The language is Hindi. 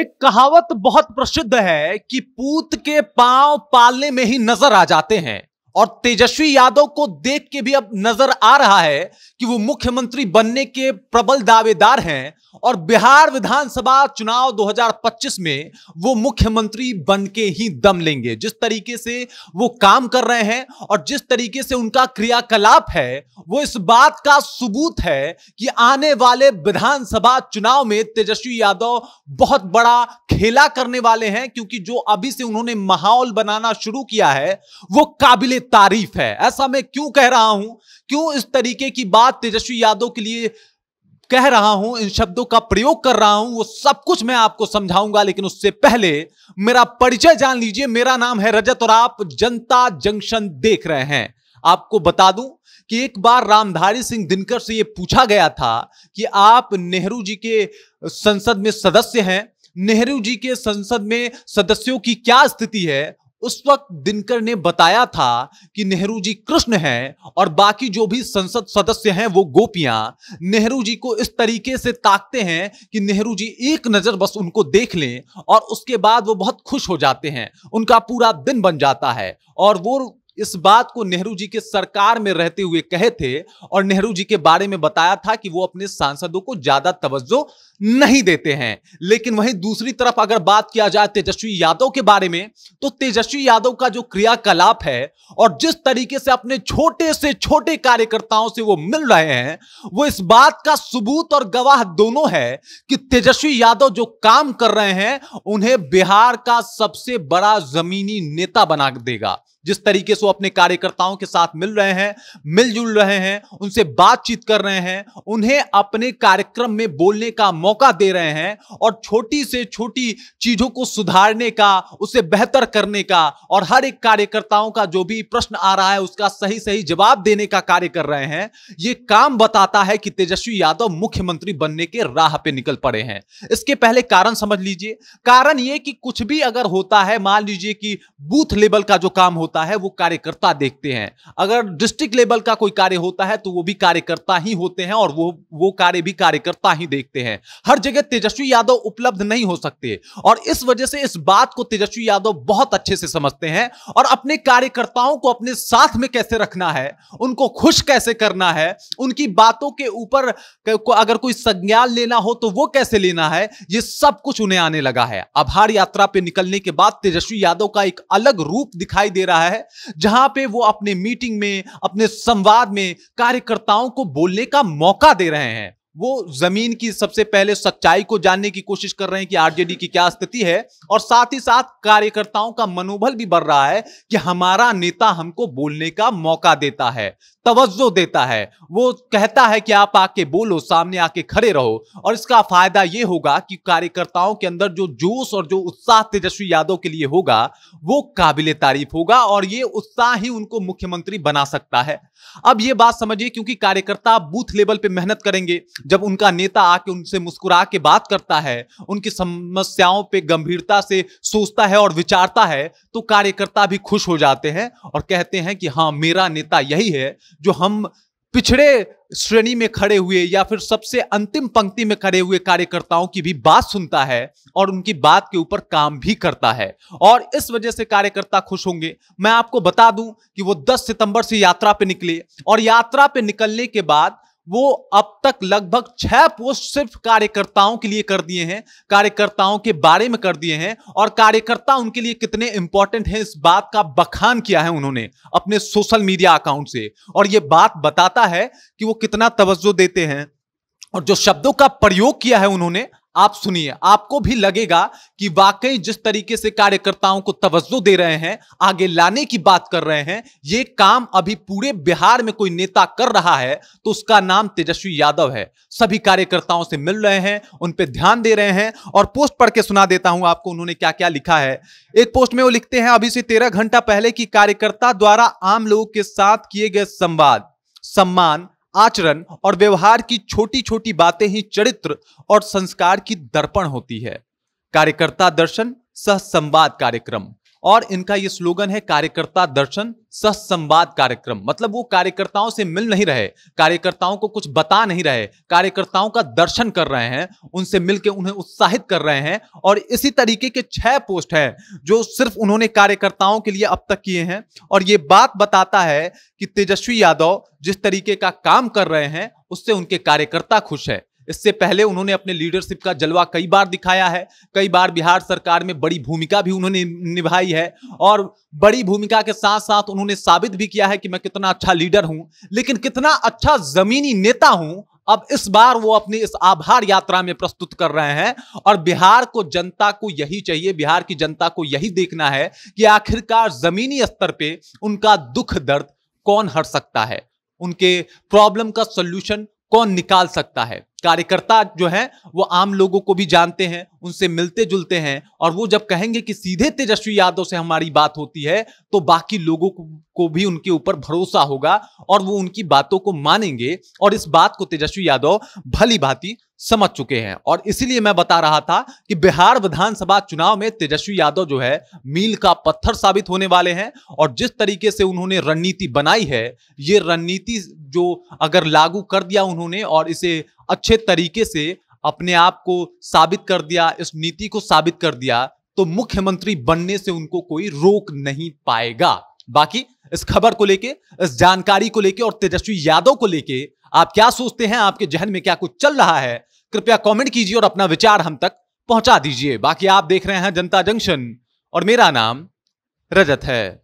एक कहावत बहुत प्रसिद्ध है कि पूत के पांव पालने में ही नजर आ जाते हैं और तेजस्वी यादव को देख के भी अब नजर आ रहा है कि वो मुख्यमंत्री बनने के प्रबल दावेदार हैं और बिहार विधानसभा चुनाव 2025 में वो मुख्यमंत्री बन के ही दम लेंगे जिस तरीके से वो काम कर रहे हैं और जिस तरीके से उनका क्रियाकलाप है वो इस बात का सबूत है कि आने वाले विधानसभा चुनाव में तेजस्वी यादव बहुत बड़ा खेला करने वाले हैं क्योंकि जो अभी से उन्होंने माहौल बनाना शुरू किया है वो काबिले बड़ी तारीफ है ऐसा मैं क्यों कह रहा हूं क्यों इस तरीके की बात तेजस्वी यादव के लिए कह रहा हूं इन शब्दों का प्रयोग कर रहा हूं वो सब कुछ मैं आपको समझाऊंगा लेकिन उससे पहले मेरा परिचय जान लीजिए मेरा नाम है रजत और आप जनता जंक्शन देख रहे हैं आपको बता दूं कि एक बार रामधारी सिंह दिनकर से ये पूछा गया था कि आप नेहरू जी के संसद में सदस्य हैं नेहरू जी के संसद में सदस्यों की क्या स्थिति है उस वक्त दिनकर ने बताया था कि नेहरू जी कृष्ण हैं और बाकी जो भी संसद सदस्य हैं वो गोपियां नेहरू जी को इस तरीके से ताकते हैं कि नेहरू जी एक नज़र बस उनको देख लें और उसके बाद वो बहुत खुश हो जाते हैं उनका पूरा दिन बन जाता है और वो इस बात को नेहरू जी के सरकार में रहते हुए कहे थे और नेहरू जी के बारे में बताया था कि वो अपने सांसदों को ज्यादा तवज्जो नहीं देते हैं लेकिन वहीं दूसरी तरफ अगर बात किया जाए तेजस्वी यादव के बारे में तो तेजस्वी यादव का जो क्रियाकलाप है और जिस तरीके से अपने छोटे से छोटे कार्यकर्ताओं से वो मिल रहे हैं वो इस बात का सबूत और गवाह दोनों है कि तेजस्वी यादव जो काम कर रहे हैं उन्हें बिहार का सबसे बड़ा जमीनी नेता बना देगा जिस तरीके से वो अपने कार्यकर्ताओं के साथ मिल रहे हैं मिलजुल रहे हैं उनसे बातचीत कर रहे हैं उन्हें अपने कार्यक्रम में बोलने का मौका दे रहे हैं और छोटी से छोटी चीजों को सुधारने का उसे बेहतर करने का और हर एक कार्यकर्ताओं का जो भी प्रश्न आ रहा है उसका सही सही जवाब देने का कार्य कर रहे हैं ये काम बताता है कि तेजस्वी यादव मुख्यमंत्री बनने के राह पे निकल पड़े हैं इसके पहले कारण समझ लीजिए कारण ये कि कुछ भी अगर होता है मान लीजिए कि बूथ लेवल का जो काम होता होता है वो कार्यकर्ता देखते हैं अगर डिस्ट्रिक्ट लेवल का कोई कार्य होता है तो वो भी कार्यकर्ता ही होते हैं और वो वो कार्य भी कार्यकर्ता ही देखते हैं हर जगह तेजस्वी यादव उपलब्ध नहीं हो सकते और इस वजह से इस बात को तेजस्वी यादव बहुत अच्छे से समझते हैं और अपने कार्यकर्ताओं को अपने साथ में कैसे रखना है उनको खुश कैसे करना है उनकी बातों के ऊपर अगर कोई संज्ञान लेना हो तो वो कैसे लेना है ये सब कुछ उन्हें आने लगा है आभार यात्रा पे निकलने के बाद तेजस्वी यादव का एक अलग रूप दिखाई दे रहा है रहा है जहां पे वो अपने मीटिंग में अपने संवाद में कार्यकर्ताओं को बोलने का मौका दे रहे हैं वो जमीन की सबसे पहले सच्चाई को जानने की कोशिश कर रहे हैं कि आरजेडी की क्या स्थिति है और साथ ही साथ कार्यकर्ताओं का मनोबल भी बढ़ रहा है कि हमारा नेता हमको बोलने का मौका देता है तवज्जो देता है वो कहता है कि आप आके बोलो सामने आके खड़े रहो और इसका फायदा ये होगा कि कार्यकर्ताओं के अंदर जो जोश और जो उत्साह तेजस्वी यादव के लिए होगा वो काबिल तारीफ होगा और ये उत्साह ही उनको मुख्यमंत्री बना सकता है अब ये बात समझिए क्योंकि कार्यकर्ता बूथ लेवल पर मेहनत करेंगे जब उनका नेता आके उनसे मुस्कुरा के बात करता है उनकी समस्याओं पे गंभीरता से सोचता है और विचारता है तो कार्यकर्ता भी खुश हो जाते हैं और कहते हैं कि हाँ मेरा नेता यही है जो हम पिछड़े श्रेणी में खड़े हुए या फिर सबसे अंतिम पंक्ति में खड़े हुए कार्यकर्ताओं की भी बात सुनता है और उनकी बात के ऊपर काम भी करता है और इस वजह से कार्यकर्ता खुश होंगे मैं आपको बता दूं कि वो 10 सितंबर से यात्रा पे निकले और यात्रा पे निकलने के बाद वो अब तक लगभग छह पोस्ट सिर्फ कार्यकर्ताओं के लिए कर दिए हैं कार्यकर्ताओं के बारे में कर दिए हैं और कार्यकर्ता उनके लिए कितने इंपॉर्टेंट हैं इस बात का बखान किया है उन्होंने अपने सोशल मीडिया अकाउंट से और ये बात बताता है कि वो कितना तवज्जो देते हैं और जो शब्दों का प्रयोग किया है उन्होंने आप सुनिए आपको भी लगेगा कि वाकई जिस तरीके से कार्यकर्ताओं को तवज्जो दे रहे हैं आगे लाने की बात कर रहे हैं ये काम अभी पूरे बिहार में कोई नेता कर रहा है तो उसका नाम तेजस्वी यादव है सभी कार्यकर्ताओं से मिल रहे हैं उन पर ध्यान दे रहे हैं और पोस्ट पढ़ के सुना देता हूं आपको उन्होंने क्या क्या लिखा है एक पोस्ट में वो लिखते हैं अभी से तेरह घंटा पहले की कार्यकर्ता द्वारा आम लोगों के साथ किए गए संवाद सम्मान आचरण और व्यवहार की छोटी छोटी बातें ही चरित्र और संस्कार की दर्पण होती है कार्यकर्ता दर्शन सह संवाद कार्यक्रम और इनका ये स्लोगन है कार्यकर्ता दर्शन सह संवाद कार्यक्रम मतलब वो कार्यकर्ताओं से मिल नहीं रहे कार्यकर्ताओं को कुछ बता नहीं रहे कार्यकर्ताओं का दर्शन कर रहे हैं उनसे मिलकर उन्हें उत्साहित कर रहे हैं और इसी तरीके के छह पोस्ट हैं जो सिर्फ उन्होंने कार्यकर्ताओं के लिए अब तक किए हैं और ये बात बताता है कि तेजस्वी यादव जिस तरीके का काम कर रहे हैं उससे उनके कार्यकर्ता खुश है इससे पहले उन्होंने अपने लीडरशिप का जलवा कई बार दिखाया है कई बार बिहार सरकार में बड़ी भूमिका भी उन्होंने निभाई है और बड़ी भूमिका के साथ साथ उन्होंने साबित भी किया है कि मैं कितना अच्छा लीडर हूं लेकिन कितना अच्छा जमीनी नेता हूं अब इस बार वो अपनी इस आभार यात्रा में प्रस्तुत कर रहे हैं और बिहार को जनता को यही चाहिए बिहार की जनता को यही देखना है कि आखिरकार जमीनी स्तर पे उनका दुख दर्द कौन हर सकता है उनके प्रॉब्लम का सोल्यूशन कौन निकाल सकता है कार्यकर्ता जो है वो आम लोगों को भी जानते हैं उनसे मिलते जुलते हैं और वो जब कहेंगे कि सीधे तेजस्वी यादव से हमारी बात होती है तो बाकी लोगों को भी उनके ऊपर भरोसा होगा और वो उनकी बातों को मानेंगे और इस बात को तेजस्वी यादव भली भांति समझ चुके हैं और इसीलिए मैं बता रहा था कि बिहार विधानसभा चुनाव में तेजस्वी यादव जो है मील का पत्थर साबित होने वाले हैं और जिस तरीके से उन्होंने रणनीति बनाई है ये रणनीति जो अगर लागू कर दिया उन्होंने और इसे अच्छे तरीके से अपने आप को साबित कर दिया इस नीति को साबित कर दिया तो मुख्यमंत्री बनने से उनको कोई रोक नहीं पाएगा बाकी इस खबर को लेके इस जानकारी को लेके और तेजस्वी यादव को लेके आप क्या सोचते हैं आपके जहन में क्या कुछ चल रहा है कृपया कमेंट कीजिए और अपना विचार हम तक पहुंचा दीजिए बाकी आप देख रहे हैं जनता जंक्शन और मेरा नाम रजत है